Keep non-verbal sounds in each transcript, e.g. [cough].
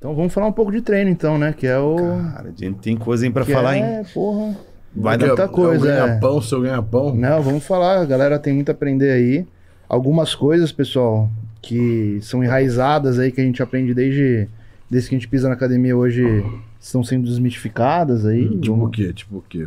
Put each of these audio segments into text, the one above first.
Então vamos falar um pouco de treino, então, né? Que é o. Cara, a gente tem coisinha pra que falar, é, hein? É, porra. Vai dar muita coisa. É ganha-pão, é. seu ganha-pão. Não, vamos falar, a galera tem muito a aprender aí. Algumas coisas, pessoal, que são enraizadas aí, que a gente aprende desde, desde que a gente pisa na academia hoje, estão sendo desmistificadas aí. Tipo o quê? Tipo o quê?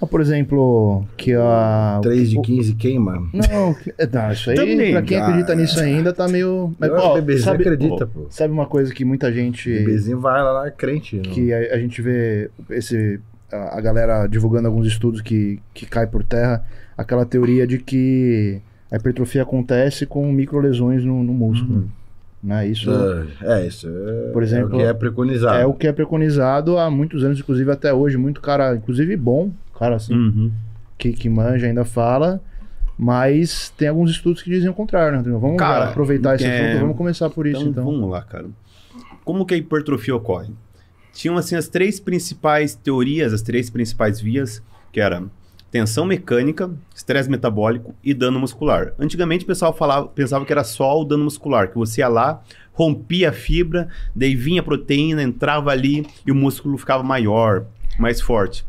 Ah, por exemplo, que a. 3 de 15 queima? Não, não, é, tá, isso aí, Também, pra quem acredita nisso ainda, tá meio. Mas, pô, bebezinho sabe, acredita, pô. Sabe uma coisa que muita gente. O bebezinho vai lá, é crente. Né? Que a, a, gente vê esse, a, a, galera divulgando alguns estudos que, que cai por terra aquela teoria de que a hipertrofia acontece com microlesões no, no músculo. Uhum. Né? Isso, é, é isso. É, por exemplo, é o que é preconizado. É o que é preconizado há muitos anos, inclusive até hoje. Muito cara, inclusive bom, cara assim, uhum. que, que manja ainda fala. Mas tem alguns estudos que dizem o contrário, né, Vamos cara, aproveitar esse é... assunto, vamos começar por então, isso então. Vamos lá, cara. Como que a hipertrofia ocorre? Tinham assim as três principais teorias, as três principais vias, que era tensão mecânica, estresse metabólico e dano muscular. Antigamente o pessoal falava, pensava que era só o dano muscular, que você ia lá, rompia a fibra, daí vinha a proteína, entrava ali e o músculo ficava maior, mais forte.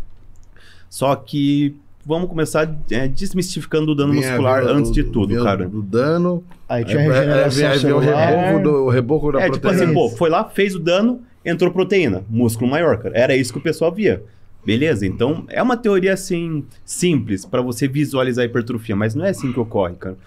Só que vamos começar é, desmistificando o dano Vinha muscular do, antes de tudo, do, cara. Do dano. Aí é, tinha aí, é, regeneração aí, é, celular. O reboco, da é, tipo proteína. Tipo assim, pô, foi lá, fez o dano, entrou proteína, músculo maior, cara. Era isso que o pessoal via. Beleza? Então, é uma teoria assim simples para você visualizar a hipertrofia, mas não é assim que ocorre, cara.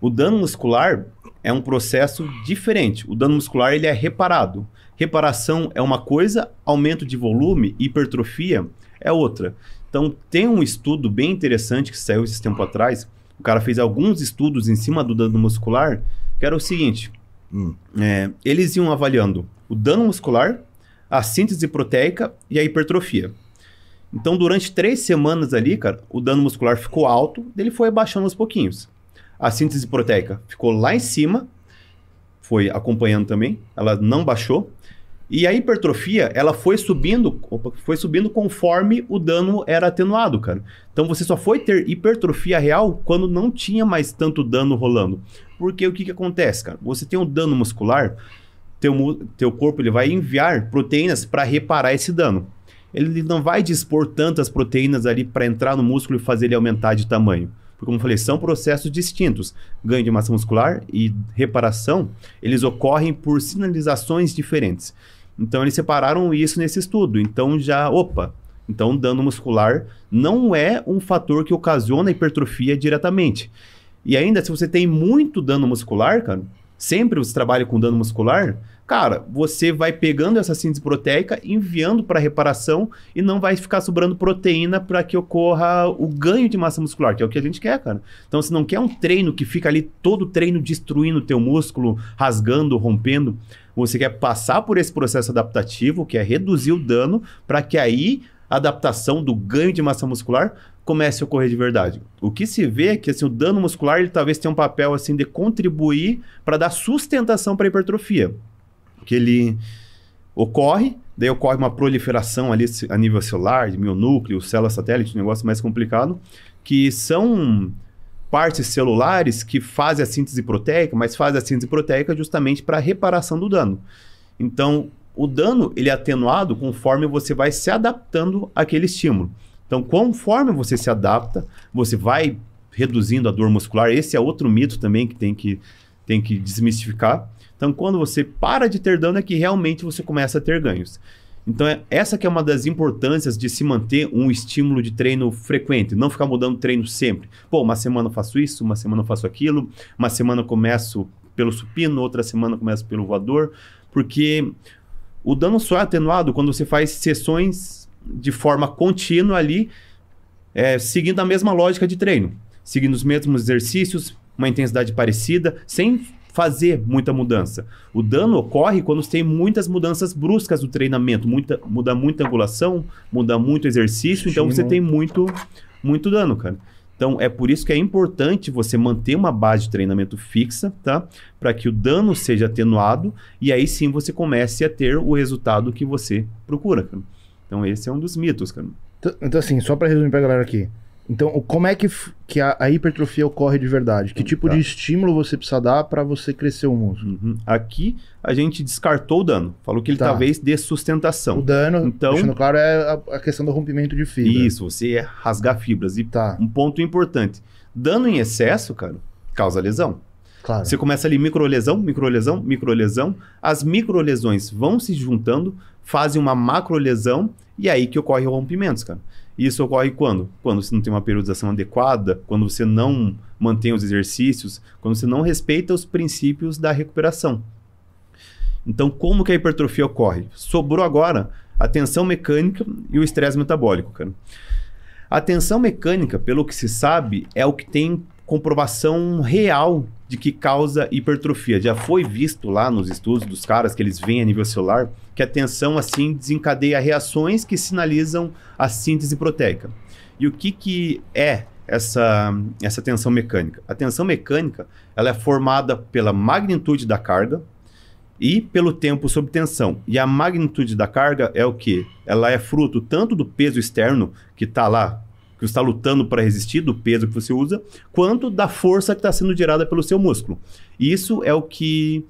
O dano muscular é um processo diferente. O dano muscular ele é reparado. Reparação é uma coisa, aumento de volume, hipertrofia é outra. Então, tem um estudo bem interessante que saiu esse tempo atrás. O cara fez alguns estudos em cima do dano muscular, que era o seguinte: hum. é, eles iam avaliando o dano muscular, a síntese proteica e a hipertrofia. Então, durante três semanas ali, cara, o dano muscular ficou alto, ele foi abaixando aos pouquinhos. A síntese proteica ficou lá em cima, foi acompanhando também, ela não baixou. E a hipertrofia, ela foi subindo, foi subindo conforme o dano era atenuado, cara. Então você só foi ter hipertrofia real quando não tinha mais tanto dano rolando. Porque o que, que acontece, cara? Você tem um dano muscular, teu, teu corpo ele vai enviar proteínas para reparar esse dano. Ele não vai dispor tantas proteínas ali para entrar no músculo e fazer ele aumentar de tamanho. Porque, como eu falei, são processos distintos. Ganho de massa muscular e reparação, eles ocorrem por sinalizações diferentes. Então eles separaram isso nesse estudo. Então já, opa, então dano muscular não é um fator que ocasiona hipertrofia diretamente. E ainda se você tem muito dano muscular, cara, sempre você trabalha com dano muscular, cara, você vai pegando essa síntese proteica, enviando para reparação e não vai ficar sobrando proteína para que ocorra o ganho de massa muscular, que é o que a gente quer, cara. Então, se não quer um treino que fica ali todo treino destruindo o teu músculo, rasgando, rompendo, você quer passar por esse processo adaptativo, que é reduzir o dano, para que aí a adaptação do ganho de massa muscular comece a ocorrer de verdade. O que se vê é que assim, o dano muscular ele talvez tenha um papel assim de contribuir para dar sustentação para a hipertrofia, que ele ocorre, daí ocorre uma proliferação ali a nível celular, de mil núcleo, célula satélite, um negócio mais complicado, que são partes celulares que fazem a síntese proteica, mas fazem a síntese proteica justamente para reparação do dano. Então, o dano ele é atenuado conforme você vai se adaptando àquele estímulo. Então, conforme você se adapta, você vai reduzindo a dor muscular. Esse é outro mito também que tem que, tem que desmistificar. Então, quando você para de ter dano, é que realmente você começa a ter ganhos. Então, é, essa que é uma das importâncias de se manter um estímulo de treino frequente, não ficar mudando treino sempre. Pô, uma semana eu faço isso, uma semana eu faço aquilo, uma semana eu começo pelo supino, outra semana eu começo pelo voador, porque o dano só é atenuado quando você faz sessões de forma contínua ali, é, seguindo a mesma lógica de treino, seguindo os mesmos exercícios, uma intensidade parecida, sem fazer muita mudança. O dano ocorre quando tem muitas mudanças bruscas do treinamento, muita, muda muita angulação, muda muito exercício, então você tem muito, muito dano, cara. Então é por isso que é importante você manter uma base de treinamento fixa, tá? Para que o dano seja atenuado e aí sim você comece a ter o resultado que você procura, cara. Então esse é um dos mitos, cara. Então, então assim, só para resumir para galera aqui, então, como é que, que a, a, hipertrofia ocorre de verdade? Que tipo tá. de estímulo você precisa dar para você crescer o músculo? Uhum. Aqui a gente descartou o dano, falou que ele tá. talvez dê sustentação. O dano, então, deixando claro, é a, a questão do rompimento de fibra. Isso, você é rasgar fibras. E tá. um ponto importante: dano em excesso, cara, causa lesão. Claro. Você começa ali microlesão, microlesão, microlesão. As microlesões vão se juntando, fazem uma macrolesão e é aí que ocorre rompimentos, cara. Isso ocorre quando? Quando você não tem uma periodização adequada, quando você não mantém os exercícios, quando você não respeita os princípios da recuperação. Então, como que a hipertrofia ocorre? Sobrou agora a tensão mecânica e o estresse metabólico, cara. A tensão mecânica, pelo que se sabe, é o que tem comprovação real de que causa hipertrofia. Já foi visto lá nos estudos dos caras que eles veem a nível celular que a tensão assim desencadeia reações que sinalizam a síntese proteica. E o que, que é essa, essa tensão mecânica? A tensão mecânica ela é formada pela magnitude da carga e pelo tempo sob tensão. E a magnitude da carga é o que? Ela é fruto tanto do peso externo, que está lá que está lutando para resistir, do peso que você usa, quanto da força que está sendo gerada pelo seu músculo. isso é o que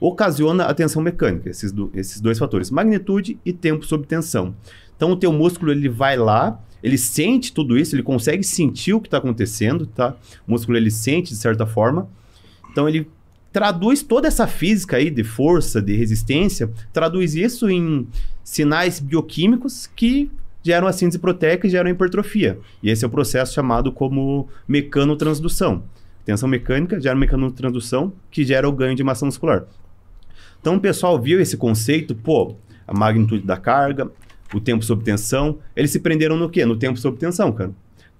ocasiona a tensão mecânica, esses, do, esses dois fatores, magnitude e tempo sob tensão. Então o teu músculo ele vai lá, ele sente tudo isso, ele consegue sentir o que está acontecendo, tá? O músculo ele sente de certa forma, então ele traduz toda essa física aí de força, de resistência, traduz isso em sinais bioquímicos que geram a síntese proteica e geram a hipertrofia. E esse é o processo chamado como mecanotransdução. Tensão mecânica gera mecanotransdução, que gera o ganho de massa muscular. Então o pessoal viu esse conceito, pô, a magnitude da carga, o tempo sob tensão, eles se prenderam no quê? No tempo sob tensão, cara.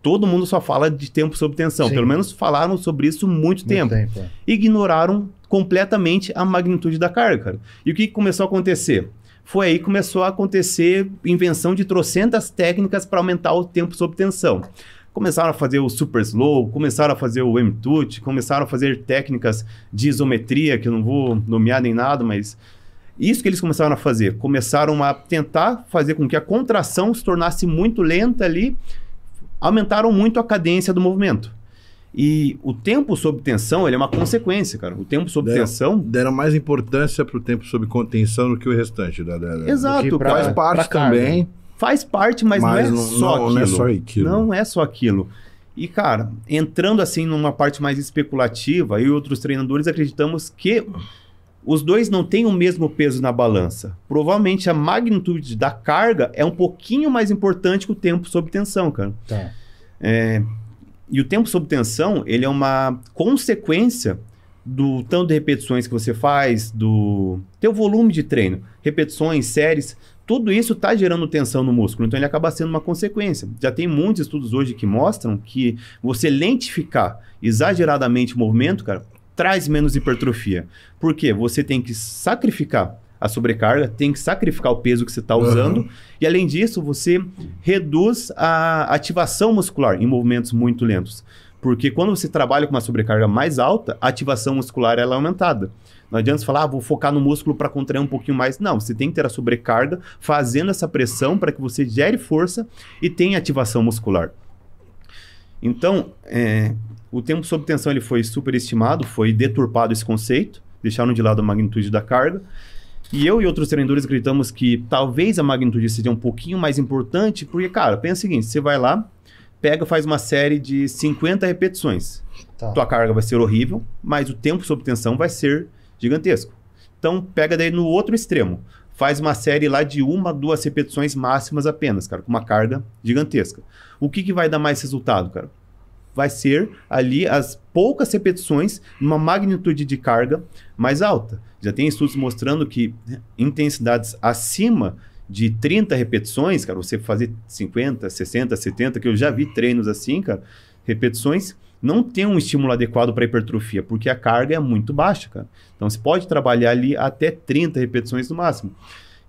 Todo mundo só fala de tempo sob tensão, Sim. pelo menos falaram sobre isso muito, muito tempo. tempo é. Ignoraram completamente a magnitude da carga, cara. E o que começou a acontecer? Foi aí que começou a acontecer invenção de trocentas técnicas para aumentar o tempo sob tensão. Começaram a fazer o super slow, começaram a fazer o M-Tut, começaram a fazer técnicas de isometria, que eu não vou nomear nem nada, mas isso que eles começaram a fazer. Começaram a tentar fazer com que a contração se tornasse muito lenta ali, aumentaram muito a cadência do movimento. E o tempo sob tensão, ele é uma consequência, cara. O tempo sob deram, tensão... Deram mais importância pro tempo sob contenção do que o restante. Da, da, da Exato. Pra, faz parte também. Faz parte, mas, mas é não, é, só não, não é só aquilo. Não é só aquilo. E, cara, entrando assim numa parte mais especulativa, eu e outros treinadores acreditamos que os dois não têm o mesmo peso na balança. Provavelmente a magnitude da carga é um pouquinho mais importante que o tempo sob tensão, cara. Tá. É, e o tempo sob tensão, ele é uma consequência do tanto de repetições que você faz, do teu volume de treino, repetições, séries, tudo isso está gerando tensão no músculo, então ele acaba sendo uma consequência. Já tem muitos estudos hoje que mostram que você lentificar exageradamente o movimento, cara, traz menos hipertrofia. Por quê? Você tem que sacrificar a sobrecarga, tem que sacrificar o peso que você está usando. Uhum. E além disso, você reduz a ativação muscular em movimentos muito lentos. Porque quando você trabalha com uma sobrecarga mais alta, a ativação muscular ela é aumentada. Não adianta você falar, ah, vou focar no músculo para contrair um pouquinho mais. Não, você tem que ter a sobrecarga fazendo essa pressão para que você gere força e tenha ativação muscular. Então, é, o tempo sob tensão ele foi superestimado, foi deturpado esse conceito, deixaram de lado a magnitude da carga. E eu e outros treinadores acreditamos que talvez a magnitude seja um pouquinho mais importante, porque, cara, pensa o seguinte: você vai lá, pega, faz uma série de 50 repetições. Tá. Tua carga vai ser horrível, mas o tempo sob tensão vai ser gigantesco. Então, pega daí no outro extremo. Faz uma série lá de uma, duas repetições máximas apenas, cara, com uma carga gigantesca. O que, que vai dar mais resultado, cara? vai ser ali as poucas repetições, uma magnitude de carga mais alta. Já tem estudos mostrando que né, intensidades acima de 30 repetições, cara, você fazer 50, 60, 70, que eu já vi treinos assim, cara, repetições, não tem um estímulo adequado para hipertrofia, porque a carga é muito baixa, cara. Então você pode trabalhar ali até 30 repetições no máximo.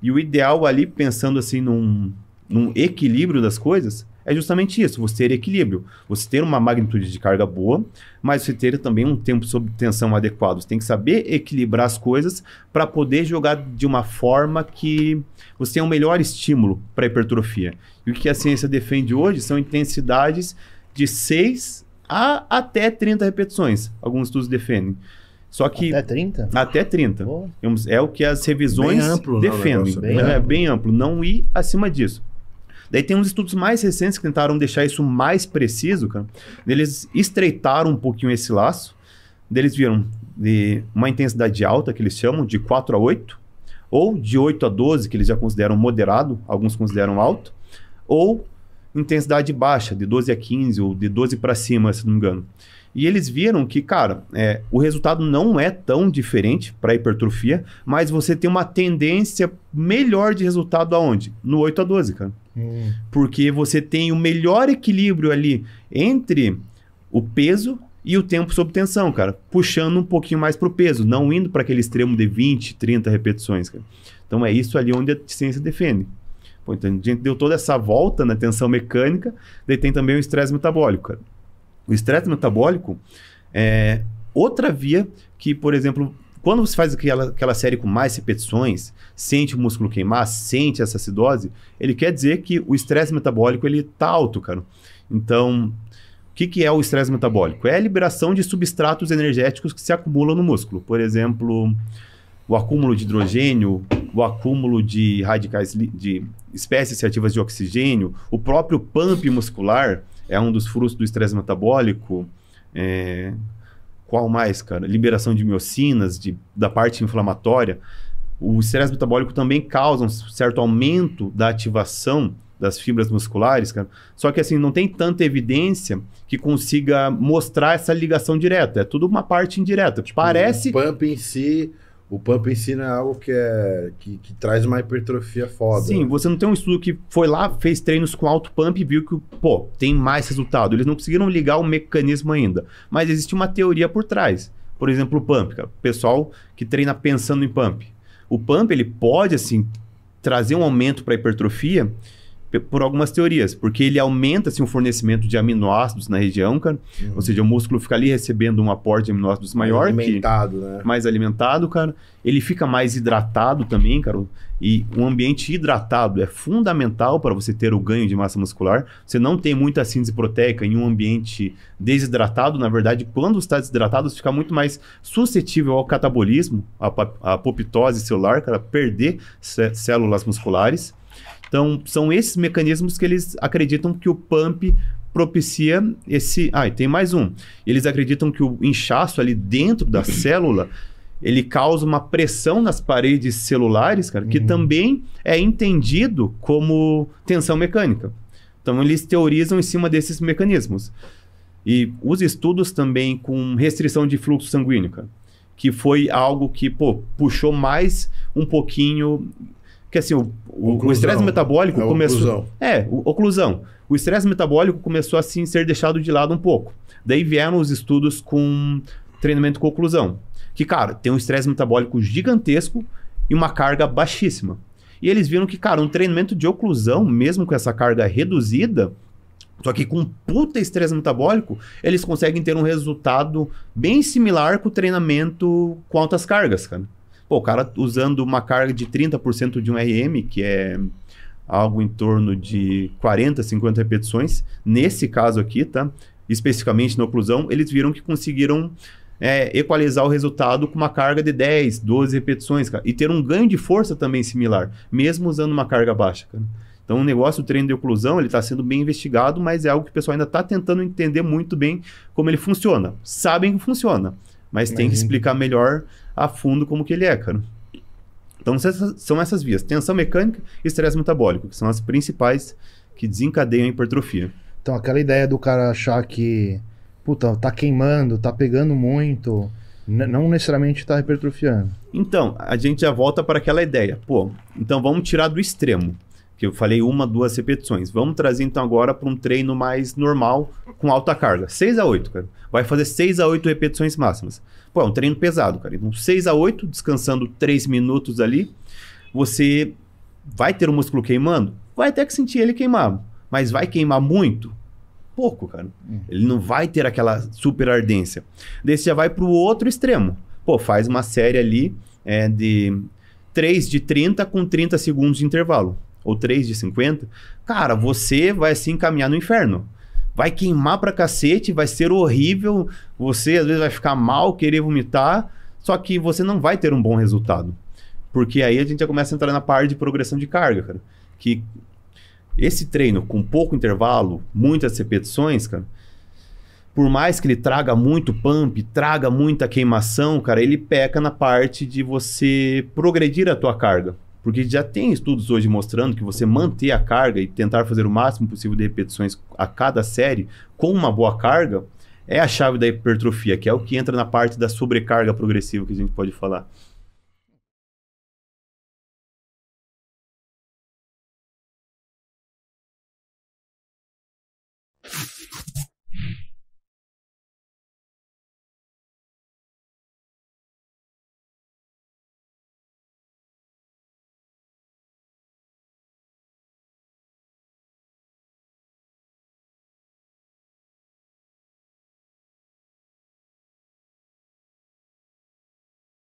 E o ideal ali, pensando assim num, num equilíbrio das coisas, é justamente isso, você ter equilíbrio. Você ter uma magnitude de carga boa, mas você ter também um tempo sob tensão adequado. Você tem que saber equilibrar as coisas para poder jogar de uma forma que você tenha um melhor estímulo para hipertrofia. E o que a ciência defende hoje são intensidades de 6 a até 30 repetições. Alguns estudos defendem. Só que. Até 30? Até 30. É o que as revisões bem amplo, né, defendem. Não, é bem é amplo. bem amplo, não ir acima disso. Daí tem uns estudos mais recentes que tentaram deixar isso mais preciso, cara. Eles estreitaram um pouquinho esse laço. Eles viram de uma intensidade alta, que eles chamam, de 4 a 8, ou de 8 a 12, que eles já consideram moderado, alguns consideram alto, ou intensidade baixa, de 12 a 15, ou de 12 para cima, se não me engano. E eles viram que, cara, é, o resultado não é tão diferente para hipertrofia, mas você tem uma tendência melhor de resultado aonde? No 8 a 12, cara. Porque você tem o melhor equilíbrio ali entre o peso e o tempo sob tensão, cara. Puxando um pouquinho mais pro peso, não indo para aquele extremo de 20, 30 repetições, cara. Então é isso ali onde a ciência defende. Pô, então a gente deu toda essa volta na tensão mecânica, daí tem também o estresse metabólico, cara. O estresse metabólico é outra via que, por exemplo, quando você faz aquela, aquela série com mais repetições, sente o músculo queimar, sente essa acidose, ele quer dizer que o estresse metabólico ele tá alto, cara. Então, o que, que é o estresse metabólico? É a liberação de substratos energéticos que se acumulam no músculo. Por exemplo, o acúmulo de hidrogênio, o acúmulo de radicais, de espécies ativas de oxigênio, o próprio pump muscular é um dos frutos do estresse metabólico. É, qual mais, cara? Liberação de miocinas, de, da parte inflamatória. O estresse metabólico também causa um certo aumento da ativação das fibras musculares, cara. Só que assim, não tem tanta evidência que consiga mostrar essa ligação direta. É tudo uma parte indireta. Tipo, Parece. O pump em si o pump ensina algo que, é, que, que, traz uma hipertrofia foda. Sim, né? você não tem um estudo que foi lá, fez treinos com alto pump e viu que, pô, tem mais resultado. Eles não conseguiram ligar o mecanismo ainda. Mas existe uma teoria por trás. Por exemplo, o pump, cara. Pessoal que treina pensando em pump. O pump, ele pode, assim, trazer um aumento para a hipertrofia por algumas teorias, porque ele aumenta assim, o fornecimento de aminoácidos na região, cara. Uhum. Ou seja, o músculo fica ali recebendo um aporte de aminoácidos maior. Alimentado, que, né? Mais alimentado, cara. Ele fica mais hidratado também, cara. E um ambiente hidratado é fundamental para você ter o ganho de massa muscular. Você não tem muita síntese proteica em um ambiente desidratado. Na verdade, quando está desidratado, você fica muito mais suscetível ao catabolismo, à apoptose celular, cara, perder células musculares. Então, são esses mecanismos que eles acreditam que o pump propicia esse. Ah, e tem mais um. Eles acreditam que o inchaço ali dentro da [coughs] célula ele causa uma pressão nas paredes celulares, cara, que uhum. também é entendido como tensão mecânica. Então eles teorizam em cima desses mecanismos. E os estudos também com restrição de fluxo sanguíneo, cara, que foi algo que pô, puxou mais um pouquinho porque assim, o, o, o estresse metabólico é começou. É, o, oclusão. O estresse metabólico começou assim, a ser deixado de lado um pouco. Daí vieram os estudos com treinamento com oclusão. Que, cara, tem um estresse metabólico gigantesco e uma carga baixíssima. E eles viram que, cara, um treinamento de oclusão, mesmo com essa carga reduzida, só que com puta estresse metabólico, eles conseguem ter um resultado bem similar com o treinamento com altas cargas, cara. Pô, o cara usando uma carga de 30% de um RM, que é algo em torno de 40, 50 repetições, nesse caso aqui, tá? Especificamente na oclusão, eles viram que conseguiram é, equalizar o resultado com uma carga de 10, 12 repetições, cara, e ter um ganho de força também similar, mesmo usando uma carga baixa, cara. Então, o negócio do treino de oclusão, ele está sendo bem investigado, mas é algo que o pessoal ainda está tentando entender muito bem como ele funciona. Sabem que funciona, mas tem que explicar melhor a fundo como que ele é, cara. Então são essas vias, tensão mecânica e estresse metabólico, que são as principais que desencadeiam a hipertrofia. Então aquela ideia do cara achar que, puta, tá queimando, tá pegando muito, não necessariamente tá hipertrofiando. Então, a gente já volta para aquela ideia, pô, então vamos tirar do extremo que eu falei uma, duas repetições. Vamos trazer então agora para um treino mais normal, com alta carga. 6 a 8, cara. Vai fazer 6 a 8 repetições máximas. Pô, é um treino pesado, cara. Então 6 a 8, descansando 3 minutos ali, você vai ter o músculo queimando? Vai até que sentir ele queimar, mas vai queimar muito? Pouco, cara. Hum. Ele não vai ter aquela super ardência. Daí você já vai para o outro extremo. Pô, faz uma série ali é, de 3 de 30 com 30 segundos de intervalo ou 3 de 50, cara, você vai se encaminhar no inferno. Vai queimar pra cacete, vai ser horrível, você às vezes vai ficar mal, querer vomitar, só que você não vai ter um bom resultado. Porque aí a gente já começa a entrar na parte de progressão de carga, cara. Que esse treino com pouco intervalo, muitas repetições, cara, por mais que ele traga muito pump, traga muita queimação, cara, ele peca na parte de você progredir a tua carga. Porque já tem estudos hoje mostrando que você manter a carga e tentar fazer o máximo possível de repetições a cada série com uma boa carga é a chave da hipertrofia, que é o que entra na parte da sobrecarga progressiva que a gente pode falar.